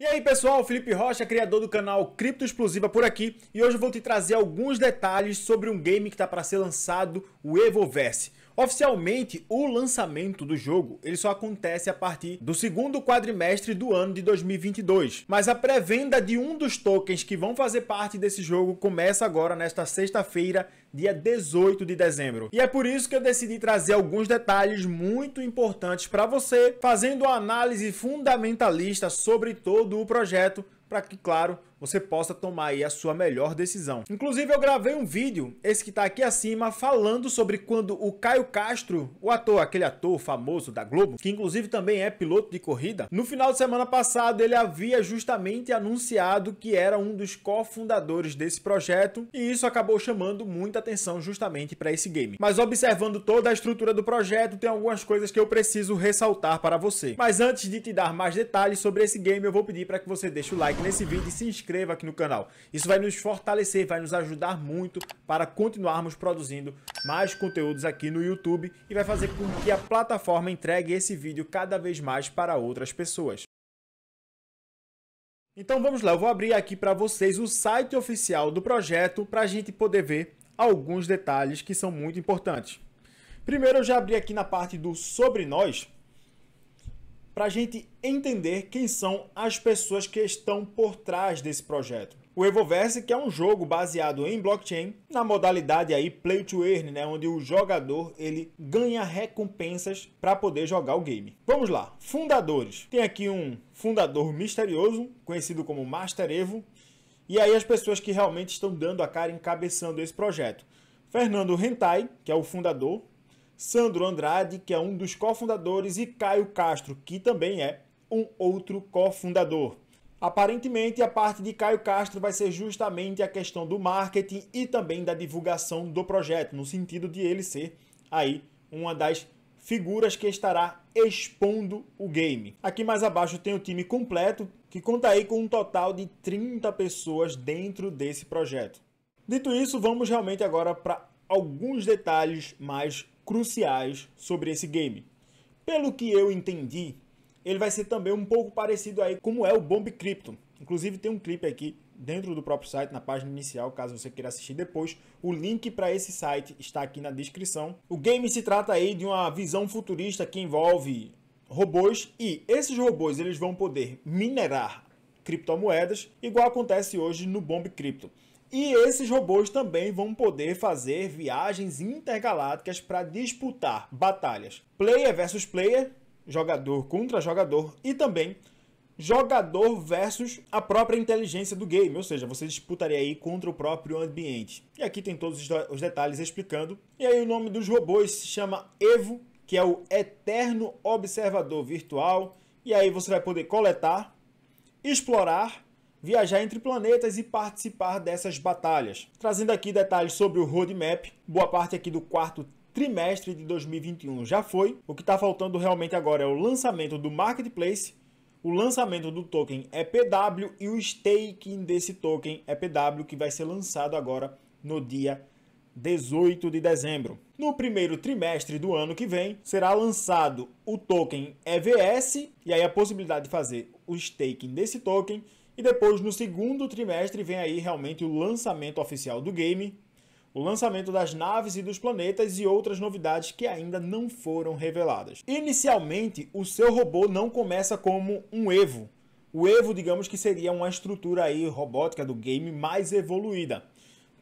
E aí pessoal, Felipe Rocha, criador do canal Cripto Explosiva por aqui, e hoje eu vou te trazer alguns detalhes sobre um game que está para ser lançado, o Evoverse. Oficialmente, o lançamento do jogo ele só acontece a partir do segundo quadrimestre do ano de 2022, mas a pré-venda de um dos tokens que vão fazer parte desse jogo começa agora nesta sexta-feira, dia 18 de dezembro. E é por isso que eu decidi trazer alguns detalhes muito importantes para você, fazendo uma análise fundamentalista sobre todo o projeto, para que, claro, você possa tomar aí a sua melhor decisão. Inclusive eu gravei um vídeo, esse que está aqui acima, falando sobre quando o Caio Castro, o ator, aquele ator famoso da Globo, que inclusive também é piloto de corrida, no final de semana passado ele havia justamente anunciado que era um dos cofundadores desse projeto e isso acabou chamando muita atenção justamente para esse game. Mas observando toda a estrutura do projeto, tem algumas coisas que eu preciso ressaltar para você. Mas antes de te dar mais detalhes sobre esse game, eu vou pedir para que você deixe o like nesse vídeo e se inscreva inscreva aqui no canal. Isso vai nos fortalecer, vai nos ajudar muito para continuarmos produzindo mais conteúdos aqui no YouTube e vai fazer com que a plataforma entregue esse vídeo cada vez mais para outras pessoas. Então vamos lá, eu vou abrir aqui para vocês o site oficial do projeto para a gente poder ver alguns detalhes que são muito importantes. Primeiro eu já abri aqui na parte do Sobre Nós, para a gente entender quem são as pessoas que estão por trás desse projeto. O Evoverse, que é um jogo baseado em blockchain, na modalidade aí play to earn, né, onde o jogador ele ganha recompensas para poder jogar o game. Vamos lá, fundadores. Tem aqui um fundador misterioso, conhecido como Master Evo, e aí as pessoas que realmente estão dando a cara encabeçando esse projeto. Fernando Rentai, que é o fundador, Sandro Andrade, que é um dos cofundadores, e Caio Castro, que também é um outro cofundador. Aparentemente, a parte de Caio Castro vai ser justamente a questão do marketing e também da divulgação do projeto, no sentido de ele ser aí uma das figuras que estará expondo o game. Aqui mais abaixo tem o time completo, que conta aí com um total de 30 pessoas dentro desse projeto. Dito isso, vamos realmente agora para alguns detalhes mais cruciais sobre esse game. Pelo que eu entendi, ele vai ser também um pouco parecido aí como é o Bomb Crypto. Inclusive tem um clipe aqui dentro do próprio site, na página inicial, caso você queira assistir depois. O link para esse site está aqui na descrição. O game se trata aí de uma visão futurista que envolve robôs e esses robôs eles vão poder minerar criptomoedas, igual acontece hoje no Bomb Crypto. E esses robôs também vão poder fazer viagens intergalácticas para disputar batalhas player versus player, jogador contra jogador e também jogador versus a própria inteligência do game, ou seja, você disputaria aí contra o próprio ambiente. E aqui tem todos os detalhes explicando. E aí o nome dos robôs se chama Evo, que é o Eterno Observador Virtual, e aí você vai poder coletar, explorar viajar entre planetas e participar dessas batalhas. Trazendo aqui detalhes sobre o roadmap, boa parte aqui do quarto trimestre de 2021 já foi. O que está faltando realmente agora é o lançamento do marketplace, o lançamento do token EPW e o staking desse token EPW que vai ser lançado agora no dia 18 de dezembro. No primeiro trimestre do ano que vem, será lançado o token EVS e aí a possibilidade de fazer o staking desse token e depois, no segundo trimestre, vem aí realmente o lançamento oficial do game, o lançamento das naves e dos planetas e outras novidades que ainda não foram reveladas. Inicialmente, o seu robô não começa como um Evo. O Evo, digamos que seria uma estrutura aí robótica do game mais evoluída.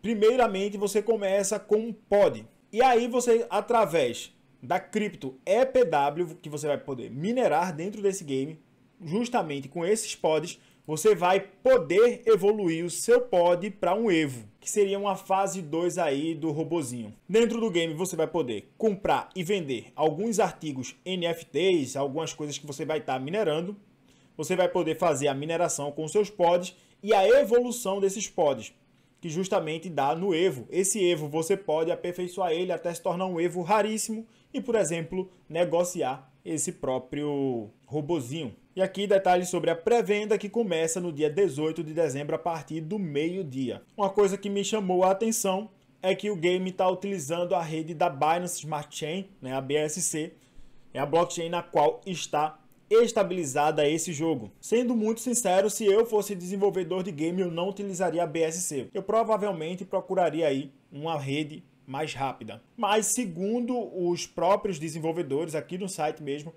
Primeiramente, você começa com um pod. E aí você, através da cripto EPW, que você vai poder minerar dentro desse game, justamente com esses pods, você vai poder evoluir o seu pod para um Evo, que seria uma fase 2 aí do robozinho. Dentro do game você vai poder comprar e vender alguns artigos NFTs, algumas coisas que você vai estar tá minerando. Você vai poder fazer a mineração com seus pods e a evolução desses pods, que justamente dá no Evo. Esse Evo você pode aperfeiçoar ele até se tornar um Evo raríssimo e, por exemplo, negociar esse próprio Robozinho. E aqui detalhes sobre a pré-venda que começa no dia 18 de dezembro a partir do meio-dia. Uma coisa que me chamou a atenção é que o game está utilizando a rede da Binance Smart Chain, né, a BSC, é a blockchain na qual está estabilizada esse jogo. Sendo muito sincero, se eu fosse desenvolvedor de game, eu não utilizaria a BSC. Eu provavelmente procuraria aí uma rede mais rápida. Mas segundo os próprios desenvolvedores aqui no site mesmo,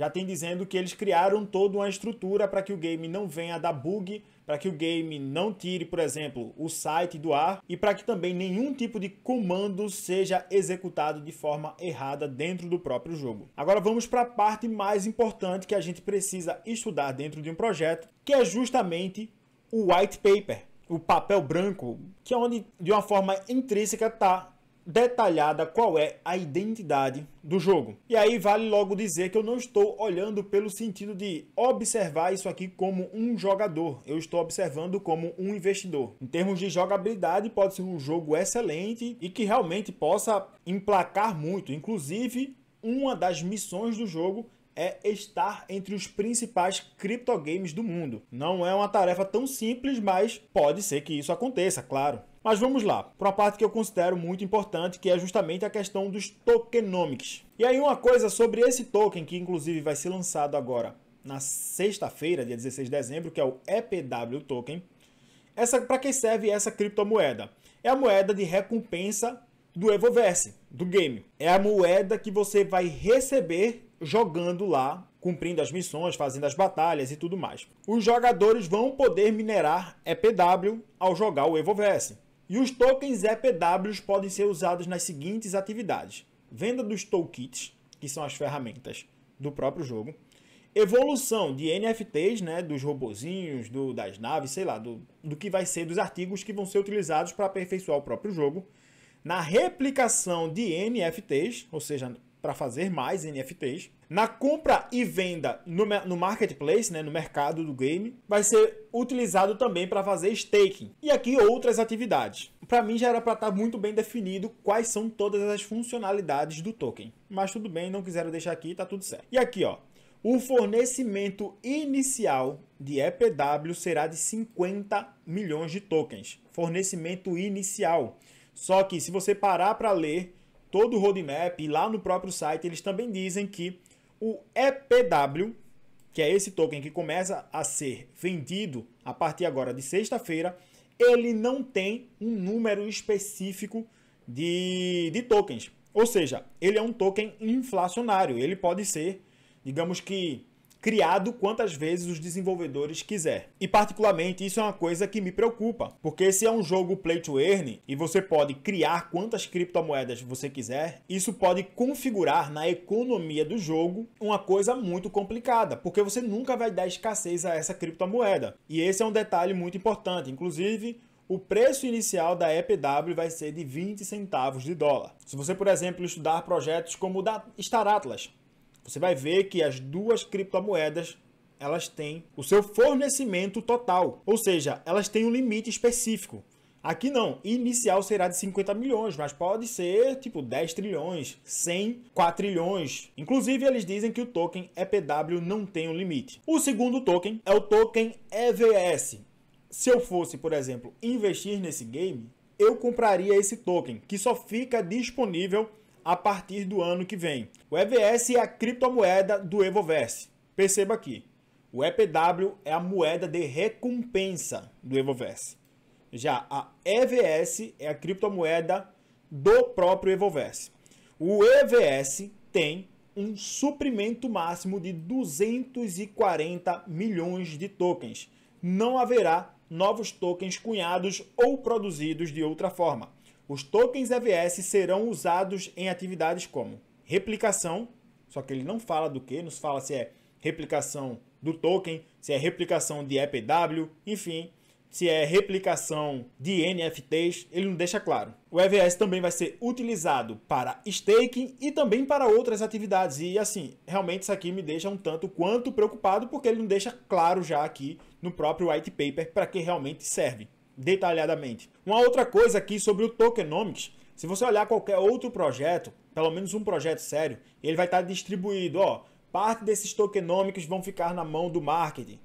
já tem dizendo que eles criaram toda uma estrutura para que o game não venha dar bug, para que o game não tire, por exemplo, o site do ar e para que também nenhum tipo de comando seja executado de forma errada dentro do próprio jogo. Agora vamos para a parte mais importante que a gente precisa estudar dentro de um projeto, que é justamente o white paper, o papel branco, que é onde de uma forma intrínseca está detalhada qual é a identidade do jogo. E aí vale logo dizer que eu não estou olhando pelo sentido de observar isso aqui como um jogador, eu estou observando como um investidor. Em termos de jogabilidade, pode ser um jogo excelente e que realmente possa emplacar muito. Inclusive, uma das missões do jogo é estar entre os principais criptogames do mundo. Não é uma tarefa tão simples, mas pode ser que isso aconteça, claro. Mas vamos lá, para uma parte que eu considero muito importante, que é justamente a questão dos tokenomics. E aí uma coisa sobre esse token, que inclusive vai ser lançado agora na sexta-feira, dia 16 de dezembro, que é o EPW Token. Essa, para que serve essa criptomoeda? É a moeda de recompensa do Evoverse, do game. É a moeda que você vai receber jogando lá, cumprindo as missões, fazendo as batalhas e tudo mais. Os jogadores vão poder minerar EPW ao jogar o Evoverse. E os tokens EPWs podem ser usados nas seguintes atividades: venda dos toolkits, que são as ferramentas do próprio jogo, evolução de NFTs, né, dos robozinhos, do, das naves, sei lá, do, do que vai ser dos artigos que vão ser utilizados para aperfeiçoar o próprio jogo, na replicação de NFTs, ou seja, para fazer mais NFTs. Na compra e venda no, no marketplace, né, no mercado do game, vai ser utilizado também para fazer staking e aqui outras atividades. Para mim já era para estar tá muito bem definido quais são todas as funcionalidades do token, mas tudo bem, não quiseram deixar aqui, tá tudo certo. E aqui, ó, o fornecimento inicial de EPW será de 50 milhões de tokens. Fornecimento inicial. Só que se você parar para ler todo o roadmap e lá no próprio site eles também dizem que o EPW, que é esse token que começa a ser vendido a partir agora de sexta-feira, ele não tem um número específico de, de tokens. Ou seja, ele é um token inflacionário. Ele pode ser, digamos que, criado quantas vezes os desenvolvedores quiser. E particularmente isso é uma coisa que me preocupa, porque se é um jogo play to earn e você pode criar quantas criptomoedas você quiser, isso pode configurar na economia do jogo uma coisa muito complicada, porque você nunca vai dar escassez a essa criptomoeda. E esse é um detalhe muito importante, inclusive o preço inicial da EPW vai ser de 20 centavos de dólar. Se você, por exemplo, estudar projetos como o da Star Atlas, você vai ver que as duas criptomoedas elas têm o seu fornecimento total, ou seja, elas têm um limite específico. Aqui não, inicial será de 50 milhões, mas pode ser tipo 10 trilhões, 100, 4 trilhões. Inclusive, eles dizem que o token EPW não tem um limite. O segundo token é o token EVS. Se eu fosse, por exemplo, investir nesse game, eu compraria esse token, que só fica disponível a partir do ano que vem. O EVS é a criptomoeda do Evoverse. Perceba aqui, o EPW é a moeda de recompensa do Evoverse. Já a EVS é a criptomoeda do próprio Evoverse. O EVS tem um suprimento máximo de 240 milhões de tokens. Não haverá novos tokens cunhados ou produzidos de outra forma. Os tokens EVS serão usados em atividades como replicação, só que ele não fala do que, nos fala se é replicação do token, se é replicação de EPW, enfim, se é replicação de NFTs, ele não deixa claro. O EVS também vai ser utilizado para staking e também para outras atividades. E assim, realmente isso aqui me deixa um tanto quanto preocupado, porque ele não deixa claro já aqui no próprio white paper para que realmente serve detalhadamente. Uma outra coisa aqui sobre o tokenomics, se você olhar qualquer outro projeto, pelo menos um projeto sério, ele vai estar distribuído, ó, parte desses tokenomics vão ficar na mão do marketing.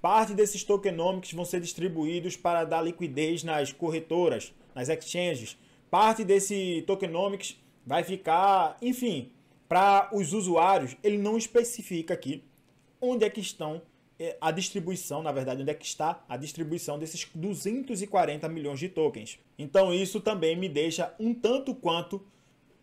Parte desses tokenomics vão ser distribuídos para dar liquidez nas corretoras, nas exchanges. Parte desse tokenomics vai ficar, enfim, para os usuários, ele não especifica aqui onde é que estão é, a distribuição, na verdade, onde é que está a distribuição desses 240 milhões de tokens. Então isso também me deixa um tanto quanto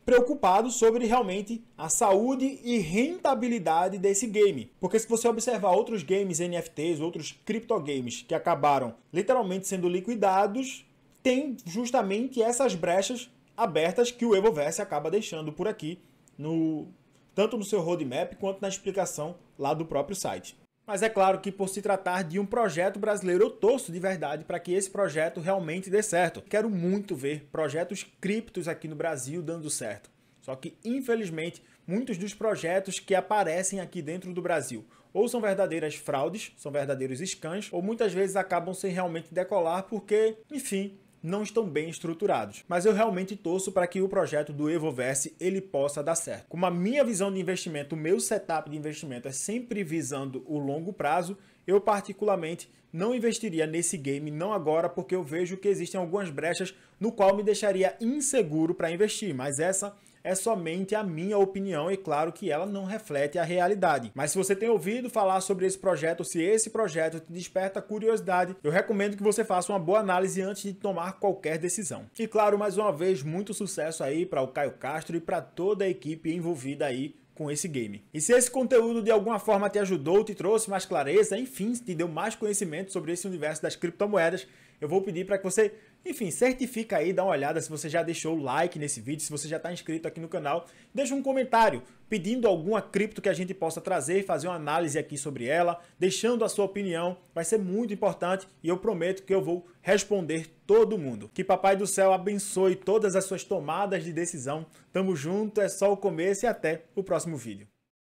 preocupado sobre realmente a saúde e rentabilidade desse game. Porque se você observar outros games NFTs, outros criptogames que acabaram literalmente sendo liquidados, tem justamente essas brechas abertas que o Evoverse acaba deixando por aqui no tanto no seu roadmap quanto na explicação lá do próprio site. Mas é claro que, por se tratar de um projeto brasileiro, eu torço de verdade para que esse projeto realmente dê certo. Quero muito ver projetos criptos aqui no Brasil dando certo. Só que, infelizmente, muitos dos projetos que aparecem aqui dentro do Brasil ou são verdadeiras fraudes, são verdadeiros scans, ou muitas vezes acabam sem realmente decolar porque, enfim, não estão bem estruturados. Mas eu realmente torço para que o projeto do Evoverse ele possa dar certo. Como a minha visão de investimento, o meu setup de investimento é sempre visando o longo prazo, eu particularmente não investiria nesse game não agora porque eu vejo que existem algumas brechas no qual me deixaria inseguro para investir, mas essa é somente a minha opinião e claro que ela não reflete a realidade. Mas se você tem ouvido falar sobre esse projeto, se esse projeto te desperta curiosidade, eu recomendo que você faça uma boa análise antes de tomar qualquer decisão. E claro, mais uma vez, muito sucesso aí para o Caio Castro e para toda a equipe envolvida aí com esse game. E se esse conteúdo de alguma forma te ajudou, te trouxe mais clareza, enfim, te deu mais conhecimento sobre esse universo das criptomoedas, eu vou pedir para que você enfim, certifica aí, dá uma olhada se você já deixou o like nesse vídeo, se você já está inscrito aqui no canal. Deixa um comentário pedindo alguma cripto que a gente possa trazer, fazer uma análise aqui sobre ela, deixando a sua opinião. Vai ser muito importante e eu prometo que eu vou responder todo mundo. Que Papai do Céu abençoe todas as suas tomadas de decisão. Tamo junto, é só o começo e até o próximo vídeo.